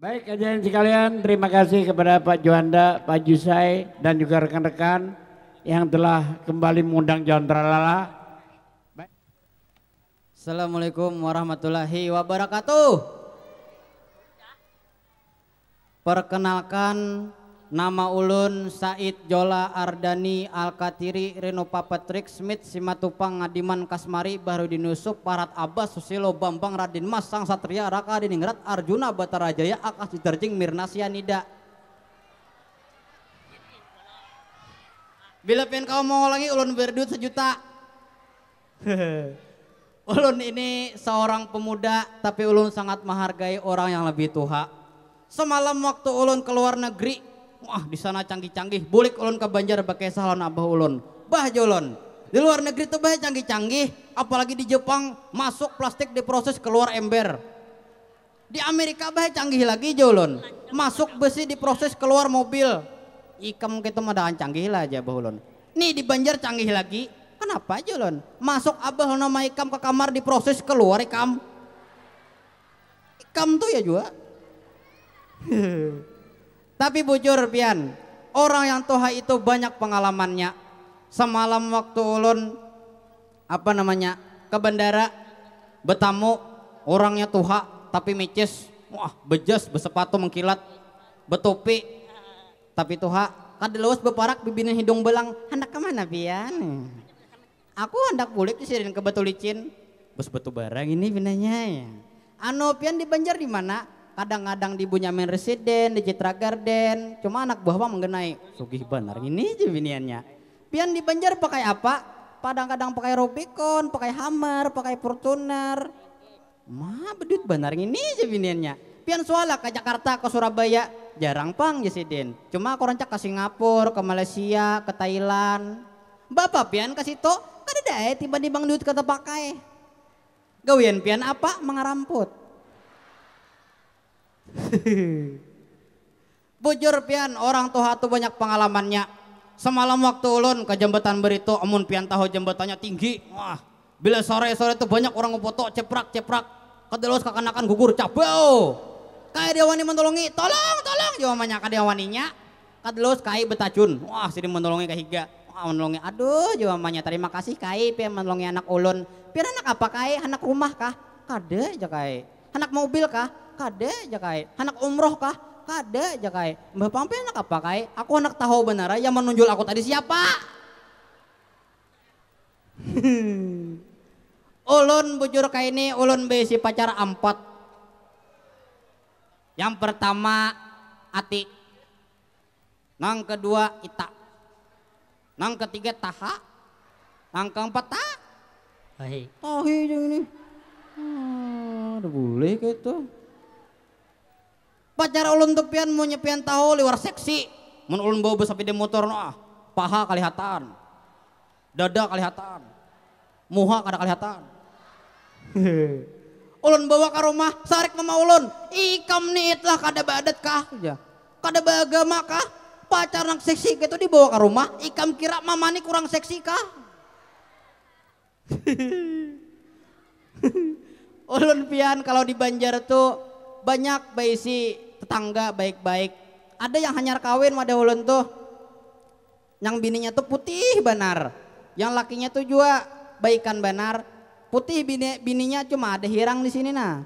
Baik kajian sekalian, terima kasih kepada Pak Juanda, Pak Jusai dan juga rekan-rekan yang telah kembali mengundang John Tralala. Baik. Assalamualaikum warahmatullahi wabarakatuh. Perkenalkan Nama ulun Said Jola Ardani Alkatiri Reno Papatrik Smith Simatupang Ngadiman Kasmari Baru Dinusup Parat Abbas Susilo Bambang Radin Mas Sang Satria Raka Diningrat Arjuna Batarajaya Akas Diterjing Mirna Sianida Bila pengen kau mau lagi ulun berduit sejuta Ulun ini seorang pemuda tapi ulun sangat menghargai orang yang lebih tua Semalam waktu ulun keluar negeri wah di sana canggih-canggih bulik ulun ke Banjar pakai salon abah ulun bah jolon di luar negeri tuh bah canggih-canggih apalagi di Jepang masuk plastik diproses keluar ember di Amerika bah canggih lagi jolon masuk besi diproses keluar mobil ikam kita madahan canggih lah aja abah ulun nih di Banjar canggih lagi kenapa jolon masuk abah nama ikam ke kamar diproses keluar ikam ikam tuh ya juga Tapi bujur pian, orang yang toha itu banyak pengalamannya. Semalam waktu ulun apa namanya? ke bandara bertamu orangnya tuha tapi micis wah bejas bersepatu mengkilat betopi tapi tuha kada luas beparak bibirnya hidung belang hendak kemana pian aku hendak pulik disirin ke batu licin bus batu barang ini pinanya ya anu pian di banjar di mana kadang-kadang di Bunyamin Residen, di Citra Garden, cuma anak buah bang mengenai sugih benar ini jeminiannya. Pian di Banjar pakai apa? Kadang-kadang pakai Rubicon, pakai Hammer, pakai Fortuner. Mah bedut benar ini jeminiannya. Pian suala ke Jakarta, ke Surabaya, jarang pang Jesiden. Ya cuma aku rencak ke Singapura, ke Malaysia, ke Thailand. Bapak pian ke situ, kada dae tiba-tiba duit kata pakai. Gawian pian apa? Mengaramput Bujur pian orang tuh hatu banyak pengalamannya. Semalam waktu ulun ke jembatan Berito, amun pian tahu jembatannya tinggi. Wah, bila sore-sore tuh banyak orang foto ceprak-ceprak. Kedelos kakanakan gugur cabau. Kayak dia wani menolongi, tolong, tolong. Jawabannya kayak dia waninya. Kedelos kai betacun. Wah, sini menolongi kahiga. Wah, menolongi. Aduh, jawabannya terima kasih kai pian menolongi anak ulun. Pian anak apa kai? Anak rumah kah? Kade aja kai. Anak mobil kah? Kade aja kai. Anak umroh kah? Kade aja kai. Mbah Pampi anak apa kai? Aku anak tahu benar yang menunjul aku tadi siapa? ulun bujur kai ini ulun besi pacar ampot. Yang pertama ati. Nang kedua ita. Nang ketiga taha. Nang keempat tak. Tahi. Tahi yang ini. Hmm, ada boleh gitu pacar ulun pian mau nyepian tahu liwar seksi mun ulun bawa besapi di motor no ah paha kelihatan dada kelihatan muha kada kelihatan ulun bawa ke rumah sarik mama ulun ikam nih itlah kada badat kah ya kada bagama kah pacar nang seksi gitu dibawa ke rumah ikam kira mama nih kurang seksi kah ulun pian kalau di Banjar tuh banyak baisi tangga baik-baik. Ada yang hanya kawin wadah ulun tuh. Yang bininya tuh putih benar. Yang lakinya tuh juga baikan benar. Putih bini, bininya cuma ada hirang di sini nah.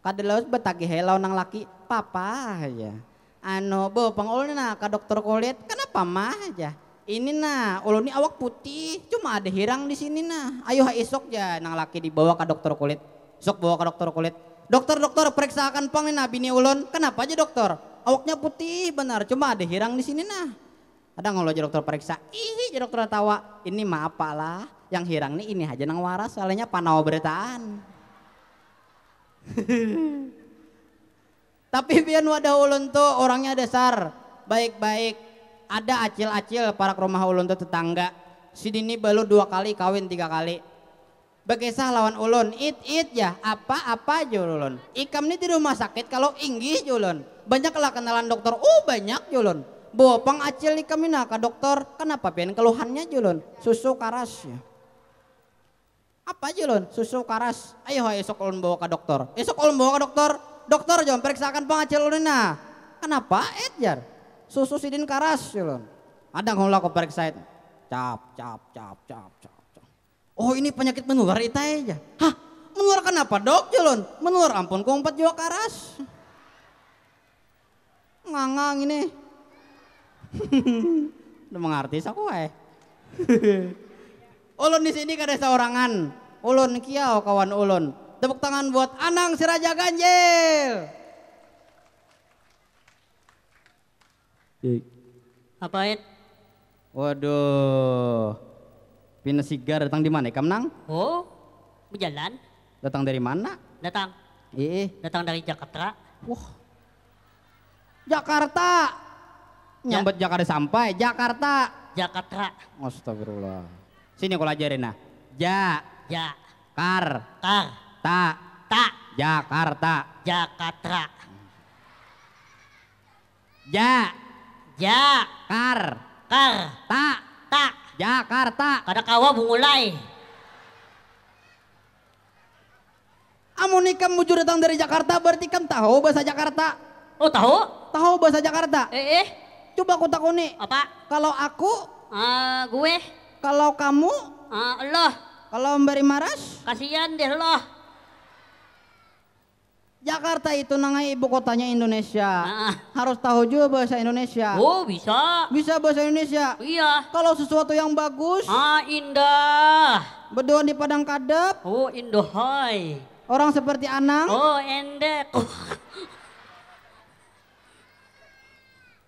Kada laut betagi helau nang laki papa aja. Ano bo pengulun nah ke dokter kulit kenapa mah aja. Ini nah ulun ini awak putih cuma ada hirang di sini nah. Ayo esok ya nang laki dibawa ke dokter kulit. Sok bawa ke dokter kulit dokter dokter periksakan pang ini nabi ulun kenapa aja dokter awaknya putih benar cuma ada hirang di sini nah ada ngolo aja dokter periksa ih aja dokter tawa ini mah apalah yang hirang nih ini aja nang waras soalnya panawa beritaan tapi biar wadah ulun tuh orangnya dasar baik-baik ada acil-acil para rumah ulun tuh tetangga si Dini baru dua kali kawin tiga kali Begesah lawan ulun, it it ya, apa-apa julun. Ikam ini di rumah sakit kalau inggih julun. Banyaklah kenalan dokter, oh banyak julun. Bopang acil di kami nah ke dokter, kenapa pian keluhannya julun? Susu karas ya. Apa julun? Susu karas. Ayo esok ulun bawa ke dokter. Esok ulun bawa ke dokter. Dokter jom periksakan pengacil ulun nah. Kenapa jar. Susu sidin karas julun. Ya Ada ngulah kau periksa cap cap cap cap cap. Oh ini penyakit menular itu aja. Hah menular kenapa dok Jolon? Menular ampun empat jiwa karas. Ngangang ini. Udah mengerti aku eh. ulun di sini kada seorangan. Ulun kiau kawan ulun. Tepuk tangan buat Anang Siraja Ganjil. Iya. Apain? Waduh. Pina Sigar datang di mana? Kamnang? Oh, berjalan. Datang dari mana? Datang. Iya. Datang dari Jakarta. Wah. Jakarta. Nyambut ja Jakarta sampai Jakarta. Jakarta. Astagfirullah. Sini aku ajarin nah. Ja. Ja. Kar. Kar. Ta. Ta. Jakarta. Jakarta. Ja. Ja. Kar. Kar. Ta. Ta. Jakarta. kawa bungulai. Amun ikam bujur datang dari Jakarta berarti kam tahu bahasa Jakarta. Oh tahu? Tahu bahasa Jakarta. Eh eh. Coba aku takuni. Apa? Kalau aku. Uh, gue. Kalau kamu. Uh, eh, Allah. Kalau memberi Maras. Kasihan deh Allah. Jakarta itu nangai ibu kotanya Indonesia. Nah. Harus tahu juga bahasa Indonesia. Oh, bisa. Bisa bahasa Indonesia. Iya. Kalau sesuatu yang bagus. Ah, indah. Berdoa di padang kadep. Oh, indohai. Orang seperti Anang. Oh, endek.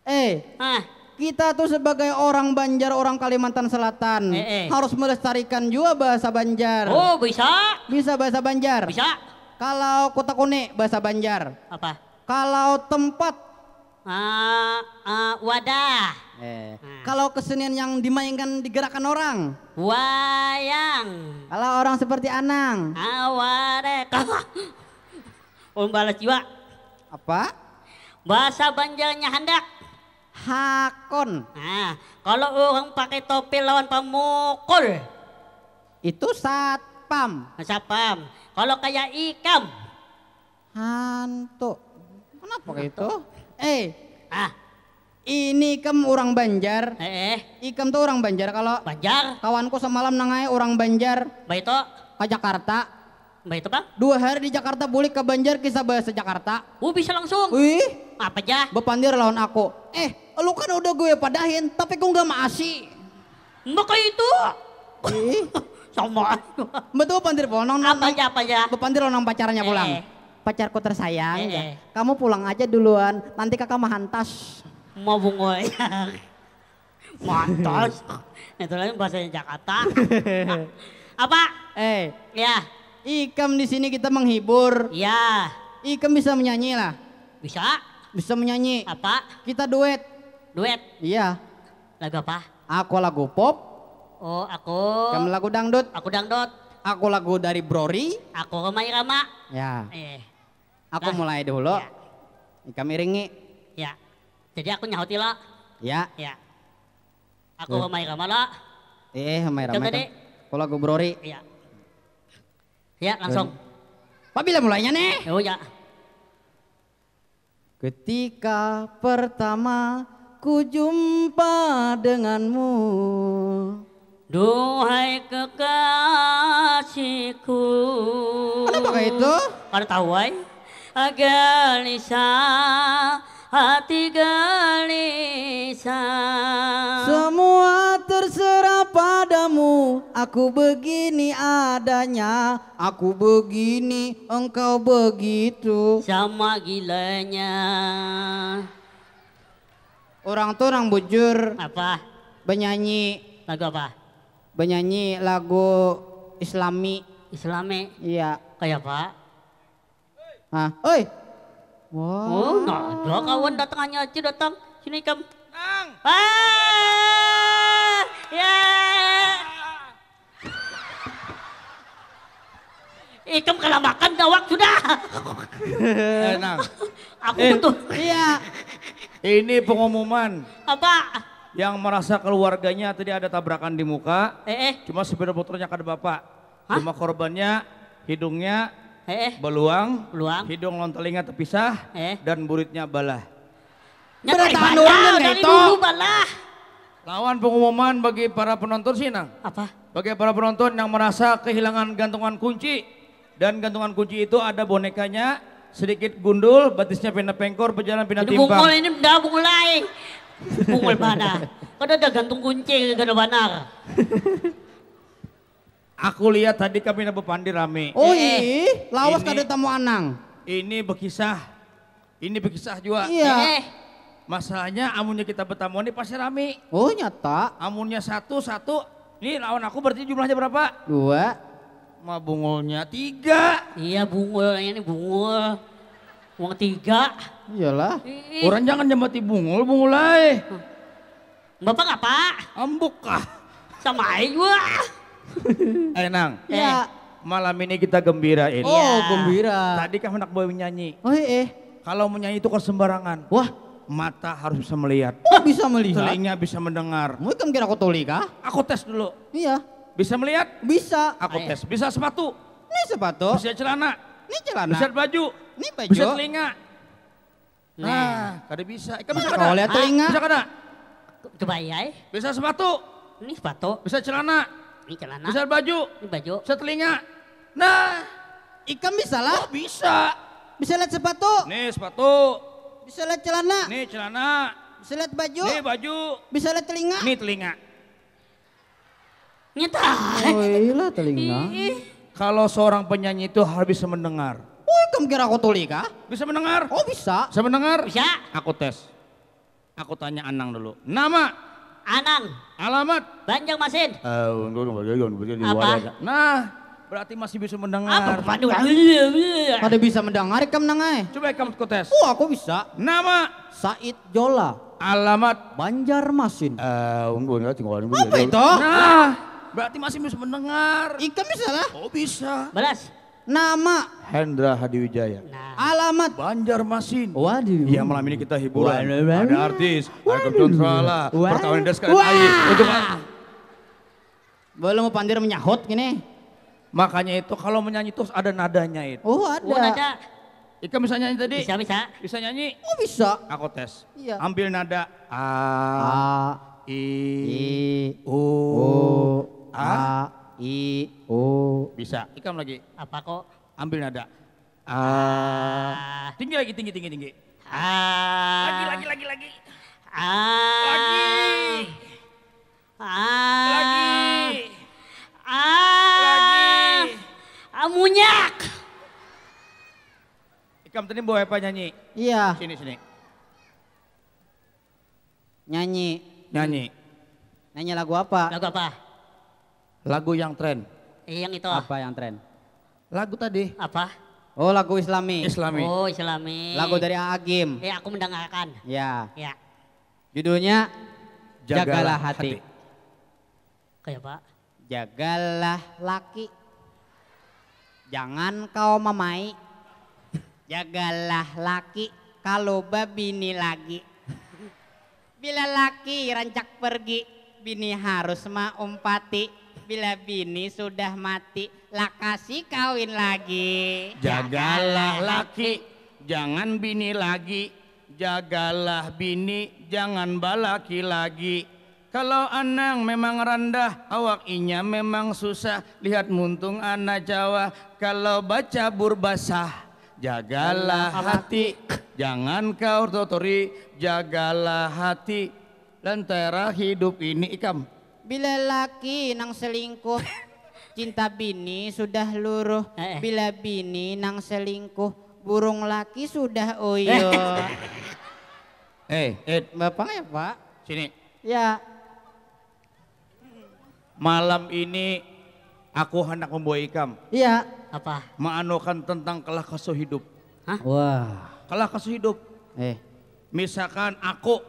Eh, ah. kita tuh sebagai orang Banjar, orang Kalimantan Selatan eh, eh. harus melestarikan juga bahasa Banjar. Oh, bisa? Bisa bahasa Banjar. Bisa. Kalau kota kune bahasa Banjar. Apa? Kalau tempat. Uh, uh, wadah. Eh. hmm. Kalau kesenian yang dimainkan digerakkan orang. Wayang. Kalau orang seperti Anang. Aware. balas jiwa. Apa? Bahasa Banjarnya hendak. Hakon. Nah, kalau orang pakai topi lawan pemukul. Itu satpam. Satpam. Kalau kayak ikam. Hantu. Kenapa Hantu. itu? Eh. Ah. Ini ikam orang Banjar. Eh, eh. Ikam tuh orang Banjar kalau Banjar. Kawanku semalam nangai orang Banjar. Baik itu ke Jakarta. Baik itu, Bang. Dua hari di Jakarta bulik ke Banjar kisah bahasa Jakarta. Oh, bisa langsung. Wih. Apa aja? Bepandir lawan aku. Eh, lu kan udah gue padahin, tapi gue nggak masih. Maka itu. Ih. Sombong. betul Mbak tuh pandir ponong. Apa ya apa ya? Mbak pandir onong pacarnya eh. pulang. Pacarku tersayang ya. eh. ya. Kamu pulang aja duluan. Nanti kakak mahantas. Mau ya Mantas. Itu lagi bahasanya Jakarta. apa? Eh. Ya. Ikam di sini kita menghibur. Ya. Ikam bisa menyanyi lah. Bisa. Bisa menyanyi. Apa? Kita duet. Duet? Iya. Lagu apa? Aku lagu pop, Oh, aku. Kamu lagu dangdut? Aku dangdut. Aku lagu dari Brori. Aku Romai Rama. Ya. Eh. Aku nah. mulai dulu. Ya. Ika miringi. Ya. Jadi aku nyahuti lah. Ya. Ya. Aku ya. Romai lah. Eh, Romai Rama. Tadi. Aku lagu Brori. Ya. Ya, langsung. Bila mulainya nih? Oh ya. Ketika pertama ku jumpa denganmu Duhai kekasihku. Apa itu? Kada tahu ay. Gelisah hati gelisah. Semua terserah padamu. Aku begini adanya, aku begini, engkau begitu. Sama gilanya. Orang tuh orang bujur. Apa? Benyanyi. Lagu apa? Penyanyi lagu Islami. Islami? Iya. Kayak Pak? Hah? Oi. Wow. Oh, nggak ada kawan hanya aja datang. Sini kam. Ah. Ya. Ikam eh, kalah makan gawak sudah. Enak. Eh, Aku eh, Iya. Ini pengumuman. Apa? yang merasa keluarganya tadi ada tabrakan di muka. Eh, eh. Cuma sepeda motornya kada bapak. Hah? Cuma korbannya hidungnya eh, eh. beluang, beluang, hidung non telinga terpisah, eh. dan buritnya balah. Pernyataan orang Lawan pengumuman bagi para penonton sih nang. Apa? Bagi para penonton yang merasa kehilangan gantungan kunci dan gantungan kunci itu ada bonekanya sedikit gundul, batisnya pindah pengkor, berjalan pindah timpang. Ini ini udah mulai. Pukul mana? Kau ada gantung kunci gantung banar. Aku lihat tadi kami ada pandi rame. Oh iya, lawas kada tamu anang. Ini berkisah. Ini berkisah juga. Iya. Eh, Masalahnya amunnya kita bertamu ini pasti rame. Oh nyata. Amunnya satu, satu. Ini lawan aku berarti jumlahnya berapa? Dua. Ma bungulnya tiga. Iya bungulnya ini bungul Uang tiga. Iyalah. Orang jangan nyemati bungul, bungul ae. Bapak apa? Ambuk kah? Sama ae gua. Eh Nang. Ya. Malam ini kita gembira ini. Oh, ya. gembira. Tadi kan anak boy menyanyi? Oh, eh. Kalau menyanyi itu kok kan sembarangan. Wah, mata harus bisa melihat. Oh, bisa melihat. Telinga bisa mendengar. Mungkin kira aku tuli kah? Aku tes dulu. Iya. Bisa melihat? Bisa. Aku oh, iya. tes. Bisa sepatu? Ini sepatu. Bisa celana? Ini celana. Bisa baju? Ini baju. Bisa telinga? Nah, nah, kada bisa. Ikan eh, bisa kada. Oleh telinga. Bisa ah, kada. Coba ya. Bisa sepatu. Ini sepatu. Bisa celana. Ini celana. Bisa baju. Ini baju. Bisa telinga. Nah, ikan bisa lah. Oh, bisa. Bisa lihat sepatu. Nih sepatu. Bisa lihat celana. Nih celana. Bisa lihat baju. Nih baju. Bisa lihat telinga. Nih telinga. Nyata. Oh iya telinga. Kalau seorang penyanyi itu harus bisa mendengar kamu oh, kira aku tuli kah? Bisa mendengar? Oh bisa. Bisa mendengar? Bisa. Aku tes. Aku tanya Anang dulu. Nama? Anang. Alamat? Banjang Masin. Eh, Apa? Nah, berarti masih bisa mendengar. Apa? Waduh. Ada bisa mendengar, kamu mendengar. Eh. Coba kamu tes. Oh, aku bisa. Nama? Said Jola. Alamat? Banjarmasin. Eh, Apa itu? Nah, berarti masih bisa mendengar. Ikan bisa lah. Oh, bisa. Balas. Nama Hendra Hadiwijaya. Nah. Alamat Banjarmasin. Waduh. Ya malam ini kita hiburan. Waduh. Ada artis, ada kontrala, perkawinan das kalian air. Untuk Belum pandir menyahut gini. Makanya itu kalau menyanyi terus ada nadanya itu. Oh ada. Oh, nada. Ika bisa nyanyi tadi? Bisa, bisa. Bisa nyanyi? Oh bisa. Aku tes. Iya. Ambil nada. A, A I, I, U, U A, A i O bisa ikam lagi apa kok ambil nada a ah. tinggi lagi tinggi tinggi tinggi a lagi lagi lagi lagi a lagi a lagi a lagi amunyak ikam tadi bawa apa nyanyi iya sini sini nyanyi nyanyi nyanyi lagu apa lagu apa Lagu yang tren. Eh, yang itu. Apa yang tren? Lagu tadi. Apa? Oh lagu islami. Islami. Oh islami. Lagu dari Agim. Ya aku mendengarkan. Ya. Ya. Judulnya Jagalah, Jagalah hati. hati. Kayak Pak. Jagalah laki. Jangan kau mamai. Jagalah laki kalau babini lagi. Bila laki rancak pergi, bini harus maumpati. umpati bila bini sudah mati, lah kasih kawin lagi. Jagalah laki, jangan bini lagi. Jagalah bini, jangan balaki lagi. Kalau anak memang rendah, awak inya memang susah. Lihat muntung anak Jawa, kalau baca burbasah. Jagalah hati, jangan kau totori. Jagalah hati, lentera hidup ini ikam Bila laki nang selingkuh cinta bini sudah luruh. Eh, eh. Bila bini nang selingkuh burung laki sudah oyo. Eh. eh, eh, Bapak ya Pak? Sini. Ya. Malam ini aku hendak membawa ikam. Iya. Apa? Menganukan tentang kalah kasuh hidup. Hah? Wah. Kalah kasuh hidup. Eh. Misalkan aku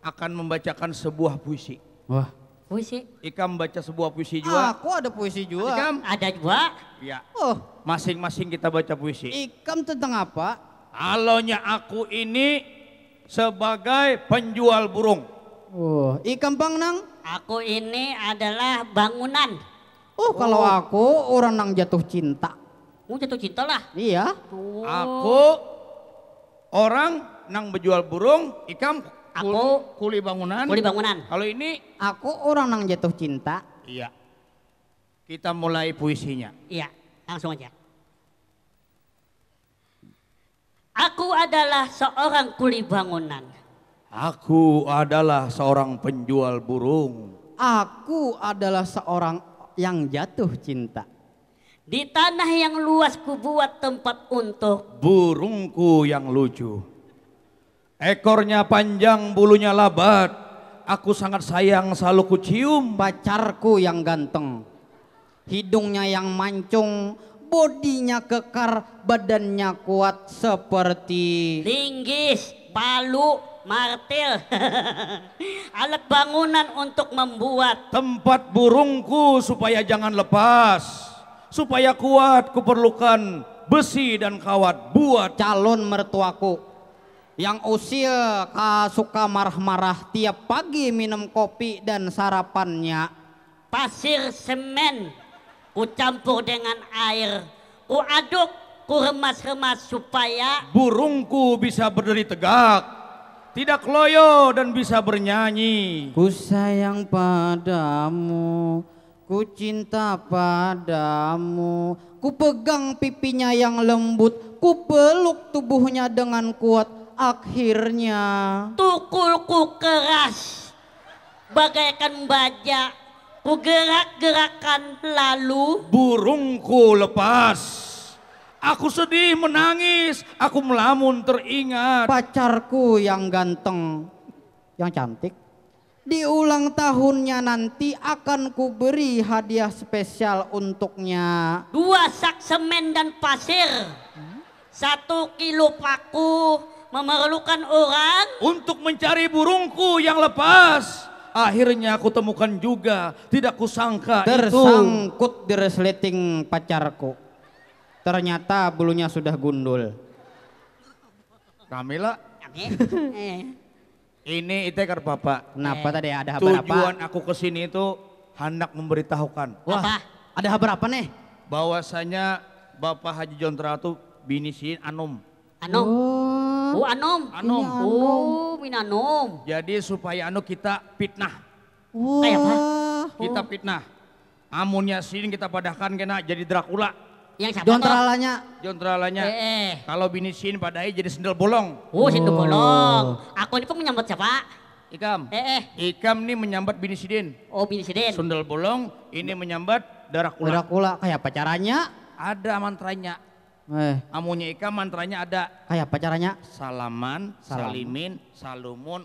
akan membacakan sebuah puisi. Wah. Puisi. Ikam baca sebuah puisi juga. Aku ada puisi juga. Ikam? Ada juga. Ya. Oh. Masing-masing kita baca puisi. Ikam tentang apa? Alonya aku ini sebagai penjual burung. Oh, ikam Bang Nang? Aku ini adalah bangunan. Oh, oh. kalau aku orang Nang jatuh cinta. Oh, jatuh cinta lah. Iya. Oh. Aku orang Nang menjual burung, ikam aku kuli, bangunan. Kuli bangunan. Kalau ini aku orang nang jatuh cinta. Iya. Kita mulai puisinya. Iya, langsung aja. Aku adalah seorang kuli bangunan. Aku adalah seorang penjual burung. Aku adalah seorang yang jatuh cinta. Di tanah yang luas ku buat tempat untuk burungku yang lucu. Ekornya panjang, bulunya labat. Aku sangat sayang selalu kucium. Pacarku yang ganteng. Hidungnya yang mancung, bodinya kekar, badannya kuat seperti... Linggis, palu, martil alat bangunan untuk membuat tempat burungku supaya jangan lepas supaya kuat kuperlukan besi dan kawat buat calon mertuaku yang usil ka suka marah-marah tiap pagi minum kopi dan sarapannya pasir semen ku campur dengan air ku aduk ku remas-remas supaya burungku bisa berdiri tegak tidak loyo dan bisa bernyanyi ku sayang padamu ku cinta padamu ku pegang pipinya yang lembut ku peluk tubuhnya dengan kuat Akhirnya tukulku keras bagaikan baja. Ku gerak-gerakan lalu burungku lepas. Aku sedih menangis, aku melamun teringat pacarku yang ganteng, yang cantik. Di ulang tahunnya nanti akan kuberi hadiah spesial untuknya. Dua sak semen dan pasir, satu kilo paku, memerlukan orang untuk mencari burungku yang lepas. Akhirnya aku temukan juga, tidak kusangka tersangkut itu. di resleting pacarku. Ternyata bulunya sudah gundul. Kamila. Ini itu kan bapak. Kenapa tadi ada kabar apa? Tujuan aku kesini itu hendak memberitahukan. Wah, apa? ada kabar apa nih? Bahwasanya Bapak Haji Jontra itu binisiin Anum. Anom. Oh, oh Anom. Anom. Iya, anom. Oh, Minanom. Jadi supaya anu kita fitnah. Oh. Kayak apa? Kita oh. fitnah. Amunnya sini kita padahkan kena jadi Dracula. Yang siapa? Jontralanya. Jontralanya. Eh, eh, Kalau bini sini padai jadi sendal bolong. Oh, oh. sendal bolong. Aku ini pun menyambut siapa? Ikam. Eh, eh. Ikam nih menyambat bini Sidin. Oh, bini Sidin. Sundel bolong, ini menyambat Dracula. Dracula, kayak apa caranya? Ada mantranya. Eh. Amunya Ika mantranya ada. Kayak ah, apa caranya? Salaman, Salam. salimin, salumun.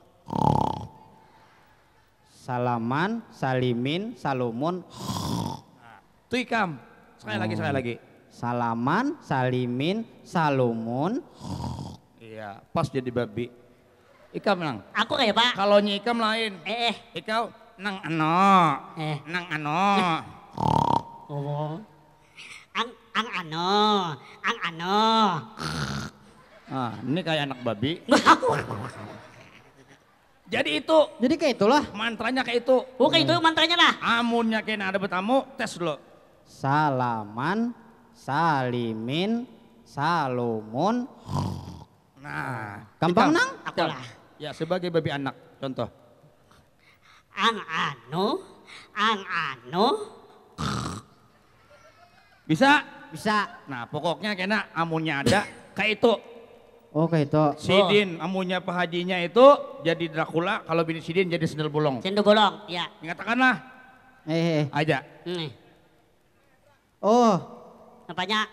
Salaman, salimin, salumun. Nah, tuh Ikam. Sekali oh. lagi, sekali oh. lagi. Salaman, salimin, salumun. Iya, pas jadi babi. Ika menang. Aku kayak Pak. Kalau nyikam lain. Eh, eh. Ika nang ano. Eh. Nang ano. Eh. Oh. Ang ano? Ang ano? Ah, ini kayak anak babi. Jadi itu. Jadi kayak itulah. Mantranya kayak itu. Oh kayak itu mantranya lah. Amunnya kena ada bertamu, tes dulu. Salaman, salimin, salumun. Nah. Gampang nang? Aku lah. Ya sebagai babi anak, contoh. Ang anu, ang anu. Bisa? Bisa. Nah pokoknya kena amunnya ada kayak itu. Oh kayak itu. Sidin oh. amunnya Pak Hajinya itu jadi Dracula, kalau bini Sidin jadi sendal bolong. Sendal bolong, ya. Ingatkanlah. Eh, eh, eh. Aja. Hmm. Oh. Apanya?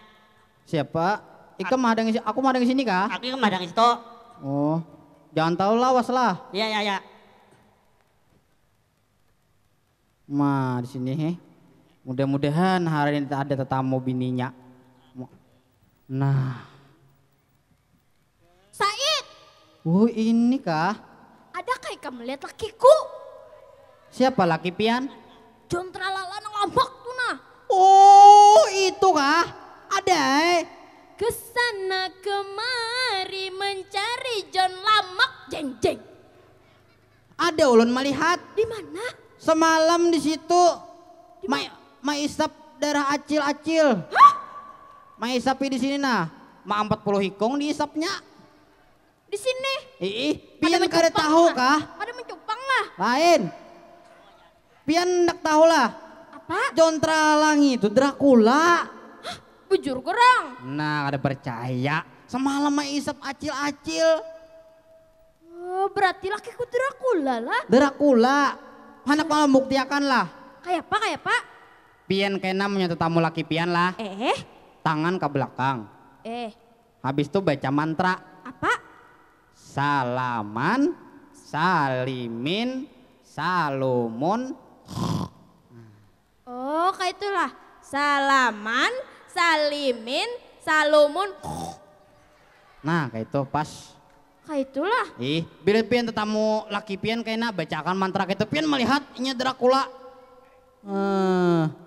Siapa? Ika mah ada aku mah ada di sini kah? Aku mah ada situ. Oh. Jangan tahu lawas lah. Iya, iya, iya. Mah di sini. Mudah-mudahan hari ini ada tetamu bininya. Nah. Said. Oh ini kah? Adakah kamu lihat lakiku? Siapa laki pian? Jontra lalana ngambak tuh nah. Oh itu kah? Ada eh. Kesana kemari mencari John Lamak jeng jeng. Ada ulun melihat. Di mana? Semalam di situ. Di mana? maisap darah acil-acil. Hah? di sini nah. Ma 40 hikong diisapnya. Di sini. Ih, pian kada tahu kah? Ada mencupang lah. Lain. Pian ndak tahu lah. Apa? Jontra Langi itu Dracula. Hah, bujur kurang. Nah, kada percaya. Semalam isap acil-acil. Oh, berarti ku Dracula lah. Dracula. Anak malam buktiakan lah. Kayak apa, kayak apa? pian kena menyatu tamu laki pian lah eh tangan ke belakang eh habis itu baca mantra apa salaman salimin salumun oh kayak itulah salaman salimin salumun nah kayak itu pas kayak itulah ih bila pian tetamu laki pian kayaknya bacakan mantra itu pian melihat ini Dracula Hmm. Eh.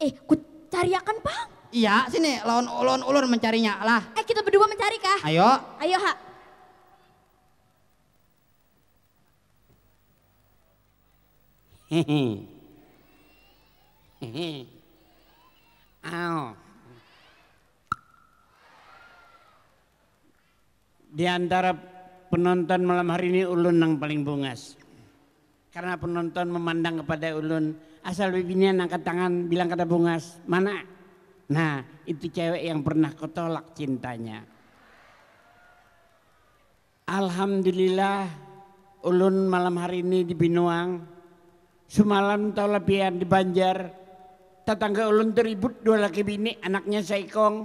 Eh, ku cari akan pak? Iya, sini lawan ulun ulun mencarinya lah. Eh, kita berdua mencari kah? Ayo. Ayo, Ha. Hehehe. Hehehe. Di antara penonton malam hari ini ulun yang paling bungas. Karena penonton memandang kepada ulun asal bibinya angkat tangan bilang kata bungas mana nah itu cewek yang pernah kau cintanya Alhamdulillah ulun malam hari ini di Binuang semalam tau lebihan di Banjar tetangga ulun teribut dua laki bini anaknya Saikong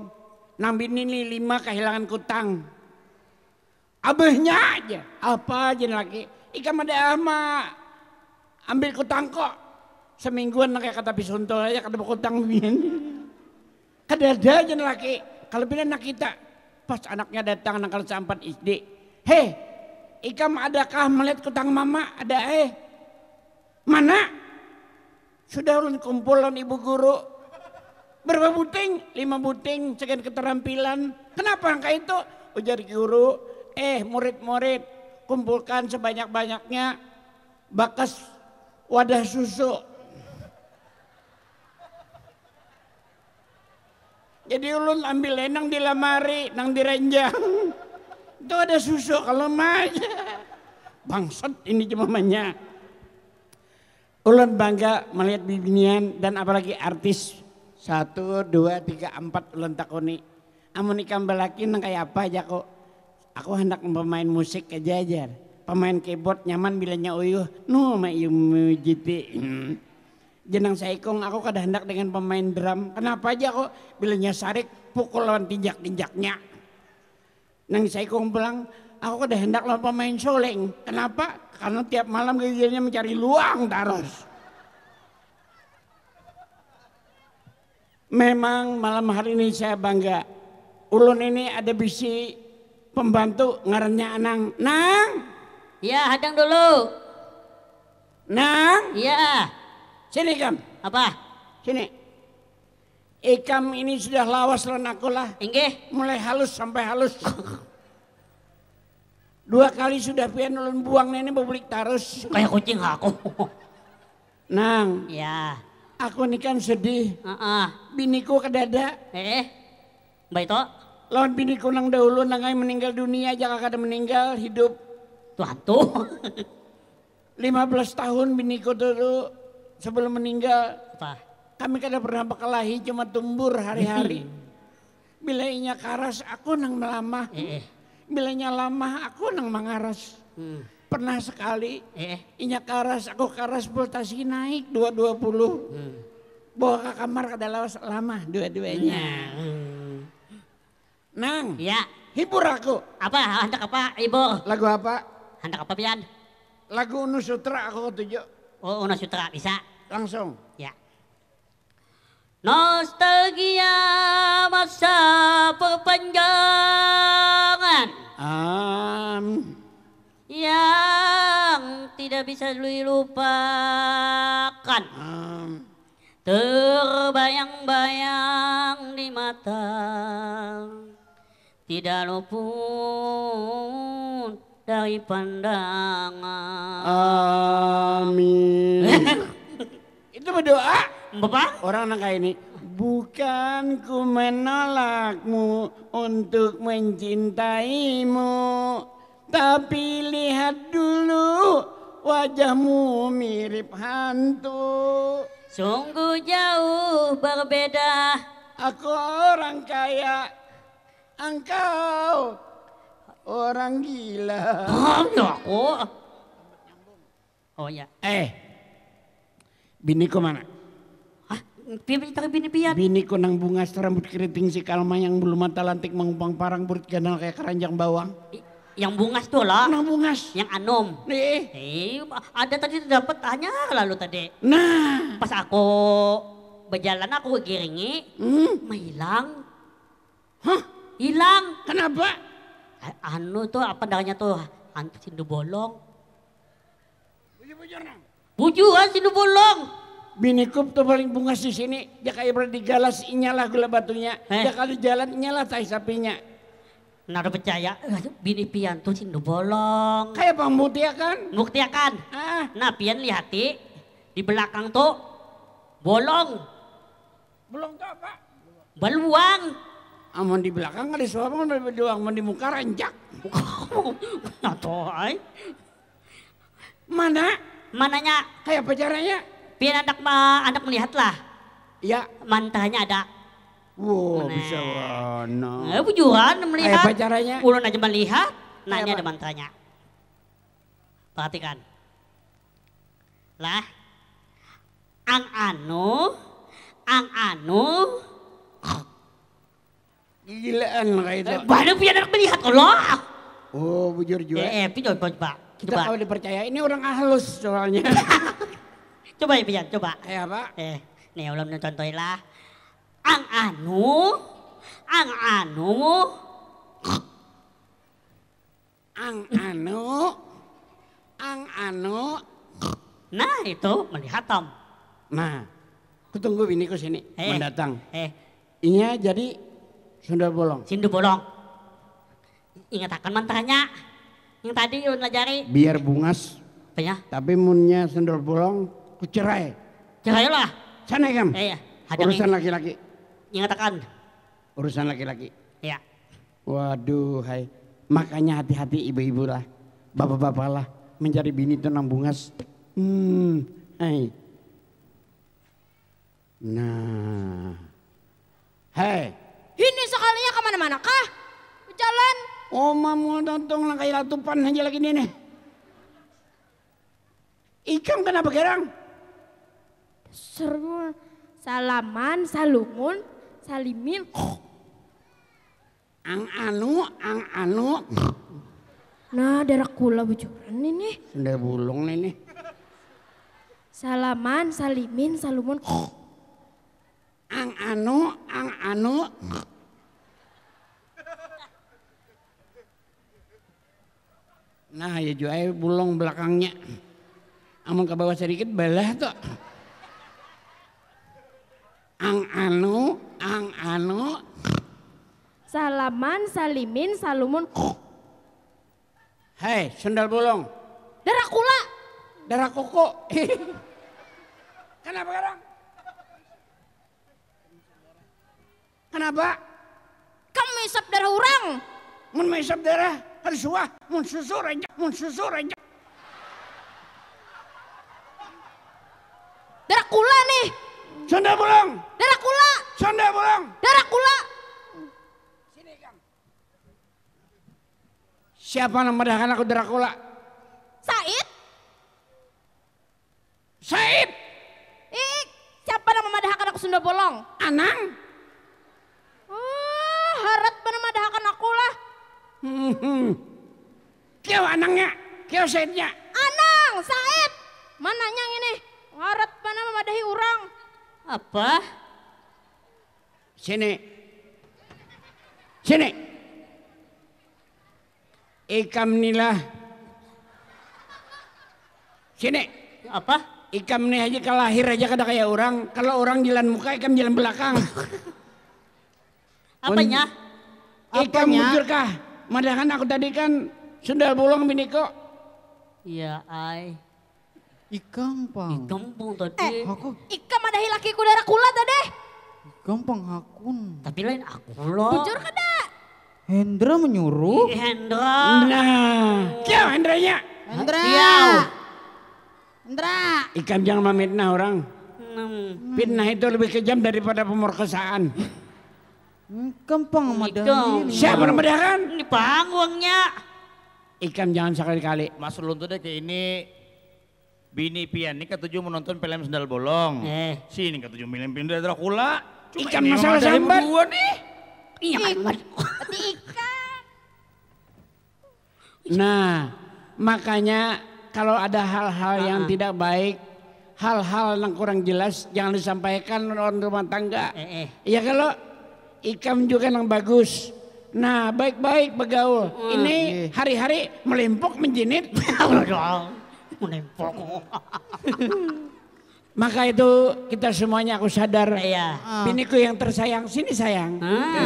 nang bini ini lima kehilangan kutang abahnya aja apa aja laki ikan ada ama ambil kutang kok semingguan nak kata bisonto aja kata berkutang bian kadada aja laki kalau bila anak kita pas anaknya datang nakal sampat SD heh ikam adakah melihat kutang mama ada eh mana sudah urun kumpul lawan ibu guru berapa buting lima buting sekian keterampilan kenapa angka itu ujar guru eh murid-murid kumpulkan sebanyak-banyaknya bakas wadah susu Jadi ulun ambil enang di lemari, nang direnjang. Itu ada susu kalau aja. Bangsat ini cuma mamanya. Ulun bangga melihat bibinian dan apalagi artis. Satu, dua, tiga, empat ulun takoni. Amun ikan belaki nang kayak apa aja kok. Aku hendak pemain musik aja aja. Pemain keyboard nyaman bilanya uyuh. nuh mak iu mujiti. Hmm. jenang saikong aku kada hendak dengan pemain drum kenapa aja kok? bilanya sarik pukul lawan tinjak tinjaknya nang saikong bilang aku kada hendak lawan pemain soleng kenapa karena tiap malam kegiatannya mencari luang terus memang malam hari ini saya bangga ulun ini ada bisi pembantu ngarannya anang nang ya hadang dulu nang ya Sini ikam. Apa? Sini. Ikam ini sudah lawas lenakulah Inge. Mulai halus sampai halus. Dua kali sudah pian ulun buang nenek publik tarus. Kayak kucing aku. Nang. Ya. Aku ini kan sedih. Uh -uh. Biniku kedada. Eh. Mbak Ito. Lawan biniku nang dahulu nangai meninggal dunia jaka kada meninggal hidup. tuh lima 15 tahun biniku dulu sebelum meninggal apa? Kami kada pernah bekalahi cuma tumbur hari-hari. Bila inya karas aku nang melamah. Eh. eh. inya lamah aku nang mangaras. Hmm. Pernah sekali eh. eh. inya karas aku karas voltasi naik 220. Hmm. Bawa ke kamar kada lawas lama dua-duanya. Nah, hmm. Nang. Ya. Hibur aku. Apa? Hendak apa? Ibu. Lagu apa? Hendak apa pian? Lagu nusutra aku ketujuh. Oh, Una oh, Sutra bisa? Langsung. Ya. Nostalgia masa perpanjangan. Um. Yang tidak bisa dilupakan. Um. Terbayang-bayang di mata. Tidak luput dari pandangan. Amin. Itu berdoa. Bapak? Orang anak ini. Bukan ku menolakmu untuk mencintaimu. Tapi lihat dulu wajahmu mirip hantu. Sungguh jauh berbeda. Aku orang kaya, engkau orang gila. aku. Oh ya. Eh, bini ku mana? Hah? Tapi bini pian. ku nang bunga serambut keriting si kalma yang belum mata lantik mengumpang parang burut ganal kayak keranjang bawang. Yang bungas tuh lah. Nang bungas. Yang anom. Nih. Eh, eh ada tadi dapat hanya lalu tadi. Nah. Pas aku berjalan aku giringi, hmm. hilang. Hah? Hilang. Kenapa? Anu tuh apa namanya bolong. Bujur cindu ah, sindu bolong. Binikup tuh paling bunga di sini. Dia kayak berarti galas inyalah gula batunya. Eh? Dia kalau jalan inyalah tahi sapinya. Nara percaya, bini pian tuh sindu bolong. Kayak bang kan? Mutiakan. Ah. Nah pian lihati, di belakang tuh bolong. Bolong tuh apa? Beluang. Amun di belakang ada suara mun doang mun di muka ranjak. Nato Mana? Mananya? Kayak pacaranya? Biar anak anak melihatlah. Ya. Mantahnya ada. Wow, nah. bisa wana. Eh, bujuran melihat. Kayak pacaranya? Ulun aja melihat, nanya ada mantahnya. Perhatikan. Lah, ang anu, ang anu, Ayaan lah kayak itu. Eh, punya anak melihat Allah. Oh bujur juga. Eh, eh pinjol coba. Kita coba. kalau dipercaya ini orang halus soalnya. coba ya pinjol coba. Eh apa? Eh, nih ulam contohin lah. Ang anu, ang anu, ang anu, ang anu. Nah itu melihat Tom. Nah, kutunggu ke sini eh, mendatang. Eh, Iya jadi Sundel bolong. Sundel bolong. Ingat akan mantranya yang tadi Yun pelajari. Biar bungas. Tapi, ya? Tapi munnya sundel bolong kucerai. Cerai lah. Sana kam. Iya. iya. Urusan laki-laki. Ingat akan. Urusan laki-laki. Iya. Waduh, hai. Makanya hati-hati ibu-ibu lah, bapak-bapak lah, mencari bini tenang bungas. Hmm, hai. Nah, Oma mau datang lah kayak latupan aja lagi ini nih. Ikam kenapa kerang? Seru, salaman, salumun, salimin. Ang anu, ang anu. Nah, darah kula bujuran ini. Sudah bulung ini. Salaman, salimin, salumun. Ang anu, ang anu. Nah ya juai bulong belakangnya. Amun ke bawah sedikit balah tuh. Ang anu, ang anu. Salaman, salimin, salumun. hei, sendal bolong. Darah kula. Darah koko. Kenapa sekarang? Kenapa? Kamu isap darah orang. Mau isap darah mun aja mun منشزور aja Darah kula nih. Sonda bolong. Darah kula. Sonda bolong. Darah kula. Sini Kang. Siapa yang dahakan aku darah kula? Said. Said. Ik, siapa yang memadahkan aku Sunda bolong? Anang. Kyo anangnya, kyo saidnya. Anang, Said. Mana yang ini? Warat, mana memadahi orang. Apa? Sini. Sini. Ikam nilah. Sini. Apa? Ikam nih aja kalau lahir aja kada kayak orang. Kalau orang jalan muka, ikam jalan belakang. Apanya? Ikam mujurkah? Madahan aku tadi kan sudah pulang bini kok. Iya, ai. Ikampang. pang tadi. Eh, aku. Eh, Ikam ada laki darah kula tadi. pang hakun. Tapi lain aku loh. Bujur kada. Hendra menyuruh. Ih, Hendra. Nah. Kya Hendranya. Hendra. Kiau. Ya. Hendra. Ikam jangan memitnah orang. Hmm. Fitnah itu lebih kejam daripada pemerkosaan. Hmm, Kempeng dia. Siapa kan? Ini panggungnya. Ikan jangan sekali-kali. Mas tuh deh ini Bini Pian ini ketujuh menonton film Sendal Bolong. Eh. Sini ketujuh film dari Dracula. ikan masalah sambat. Gua nih. Iya, ikan. Nah, makanya kalau ada hal-hal yang tidak baik, hal-hal yang kurang jelas jangan disampaikan orang rumah tangga. Eh, Ya kalau Ikan juga yang bagus. Nah, baik-baik begaul. Ini iya. hari-hari melimpok menjinit. Melimpok. Maka itu kita semuanya aku sadar. Iya. Biniku yang tersayang sini sayang. Hmm. Ah.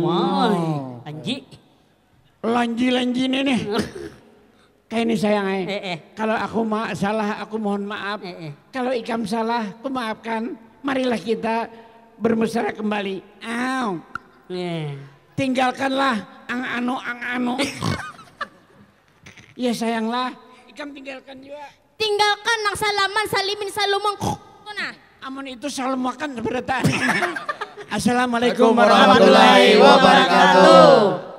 Wow. lanji, oh. Lanji lanji ini nih. Kayak ini sayang eh. eh, eh. Kalau aku salah aku mohon maaf. Eh, Kalau ikam salah aku maafkan. Marilah kita bermesra kembali. Au. Yeah. Tinggalkanlah ang anu ang anu. ya sayanglah, ikam tinggalkan juga. Tinggalkan nang salaman salimin salumong. Nah. Amun itu salam makan berita. Assalamualaikum warahmatullahi wabarakatuh.